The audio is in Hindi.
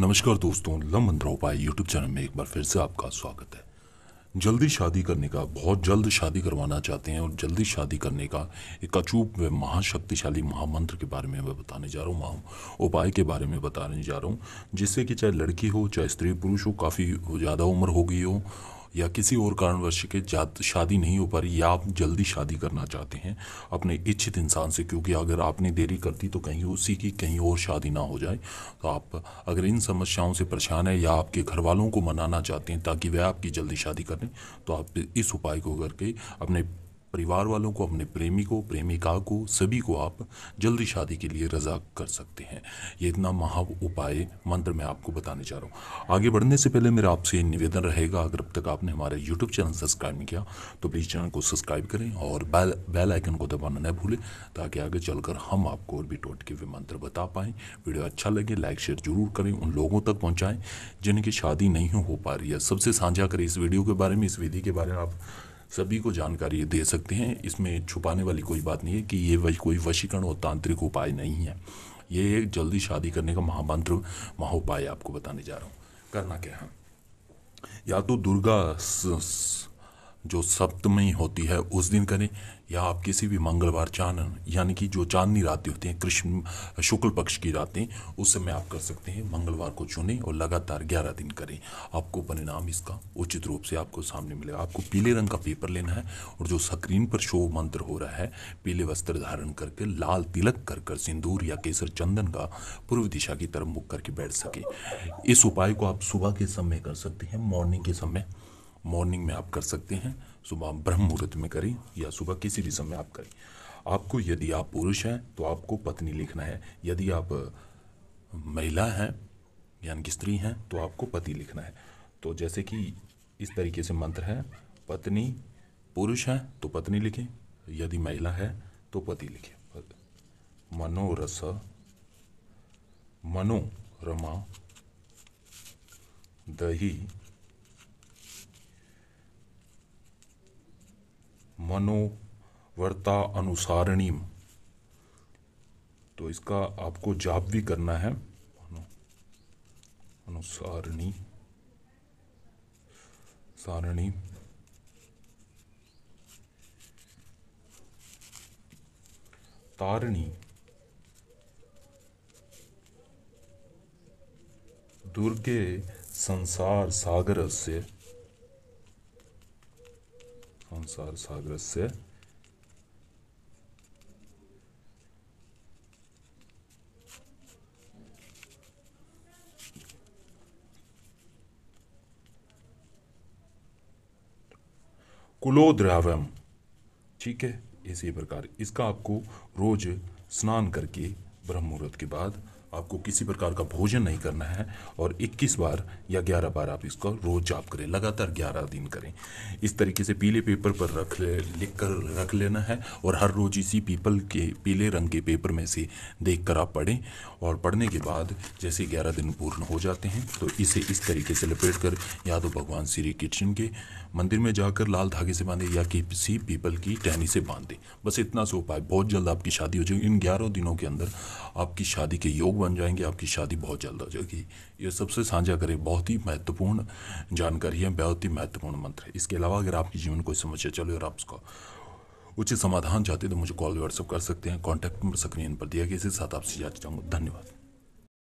नमस्कार दोस्तों लमन द्रोपाई यूट्यूब चैनल में एक बार फिर से आपका स्वागत है जल्दी शादी करने का बहुत जल्द शादी करवाना चाहते हैं और जल्दी शादी करने का एक अचूक व महाशक्तिशाली महामंत्र के बारे में मैं बताने जा रहा हूँ महा उपाय के बारे में बताने जा रहा हूँ जिससे कि चाहे लड़की हो चाहे स्त्री पुरुष हो काफ़ी ज़्यादा उम्र हो गई हो या किसी और कारणवश के शादी नहीं हो पा रही या आप जल्दी शादी करना चाहते हैं अपने इच्छित इंसान से क्योंकि अगर आपने देरी कर दी तो कहीं उसी की कहीं और शादी ना हो जाए तो आप अगर इन समस्याओं से परेशान है या आपके घर वालों को मनाना चाहते हैं ताकि वह आपकी जल्दी शादी करें तो आप इस उपाय को करके अपने परिवार वालों को अपने प्रेमी को प्रेमिका को सभी को आप जल्दी शादी के लिए रजा कर सकते हैं ये इतना महा उपाय मंत्र मैं आपको बताने जा रहा हूँ आगे बढ़ने से पहले मेरा आपसे निवेदन रहेगा अगर अब तक आपने हमारे यूट्यूब चैनल सब्सक्राइब नहीं किया तो प्लीज़ चैनल को सब्सक्राइब करें और बैल बैल आइकन को दबाना न भूलें ताकि आगे चलकर हम आपको और भी टोटके हुए मंत्र बता पाएँ वीडियो अच्छा लगे लाइक शेयर जरूर करें उन लोगों तक पहुँचाएँ जिनकी शादी नहीं हो पा रही है सबसे साझा करें इस वीडियो के बारे में इस विधि के बारे में आप सभी को जानकारी दे सकते हैं इसमें छुपाने वाली कोई बात नहीं है कि ये वश, कोई वशीकरण और तांत्रिक उपाय नहीं है ये एक जल्दी शादी करने का महामंत्र महा उपाय आपको बताने जा रहा हूँ करना क्या है या तो दुर्गा स, स, जो सप्तमी होती है उस दिन करें या आप किसी भी मंगलवार चांदन यानी कि जो चांदनी रातें होती हैं कृष्ण शुक्ल पक्ष की रातें उस समय आप कर सकते हैं मंगलवार को चुनें और लगातार ग्यारह दिन करें आपको परिणाम इसका उचित रूप से आपको सामने मिलेगा आपको पीले रंग का पेपर लेना है और जो स्क्रीन पर शो मंत्र हो रहा है पीले वस्त्र धारण करके लाल तिलक कर कर सिंदूर या केसर चंदन का पूर्व दिशा की तरफ मुख करके बैठ सके इस उपाय को आप सुबह के समय कर सकते हैं मॉर्निंग के समय मॉर्निंग में आप कर सकते हैं सुबह ब्रह्म मुहूर्त में करें या सुबह किसी भी समय आप करें आपको यदि आप पुरुष हैं तो आपको पत्नी लिखना है यदि आप महिला हैं यानी कि स्त्री हैं तो आपको पति लिखना है तो जैसे कि इस तरीके से मंत्र है पत्नी पुरुष है तो पत्नी लिखें यदि महिला है तो पति लिखें मनोरस मनो रमा दही मनोवर्ता अनुसारणीम तो इसका आपको जाप भी करना है अनुसारणी सारणी तारणी दुर्गे संसार सागर से Ansar Sagres से कुलोद्रावम ठीक है इसी प्रकार इसका आपको रोज स्नान करके ब्रह्म मुहूर्त के बाद आपको किसी प्रकार का भोजन नहीं करना है और 21 बार या 11 बार आप इसको रोज जाप करें लगातार 11 दिन करें इस तरीके से पीले पेपर पर रख ले लिख कर रख लेना है और हर रोज इसी पीपल के पीले रंग के पेपर में से देख कर आप पढ़ें और पढ़ने के बाद जैसे 11 दिन पूर्ण हो जाते हैं तो इसे इस तरीके से लपेट कर या तो भगवान श्री कृष्ण के मंदिर में जाकर लाल धागे से बांधे या किसी पीपल की टहनी से बांधे बस इतना सो उपाय बहुत जल्द आपकी शादी हो जाएगी इन ग्यारह दिनों के अंदर आपकी शादी के योग बन जाएंगे आपकी शादी बहुत जल्द हो जाएगी ये सबसे साझा करें बहुत ही महत्वपूर्ण जानकारी है बहुत ही महत्वपूर्ण मंत्र है इसके अलावा अगर आपके जीवन कोई समस्या चले और आप उसका उचित समाधान चाहते तो मुझे कॉल व्हाट्सअप कर सकते हैं कॉन्टैक्ट नंबर स्क्रीन पर दिया गया इसी साथ आपसे जाना चाहूँगा धन्यवाद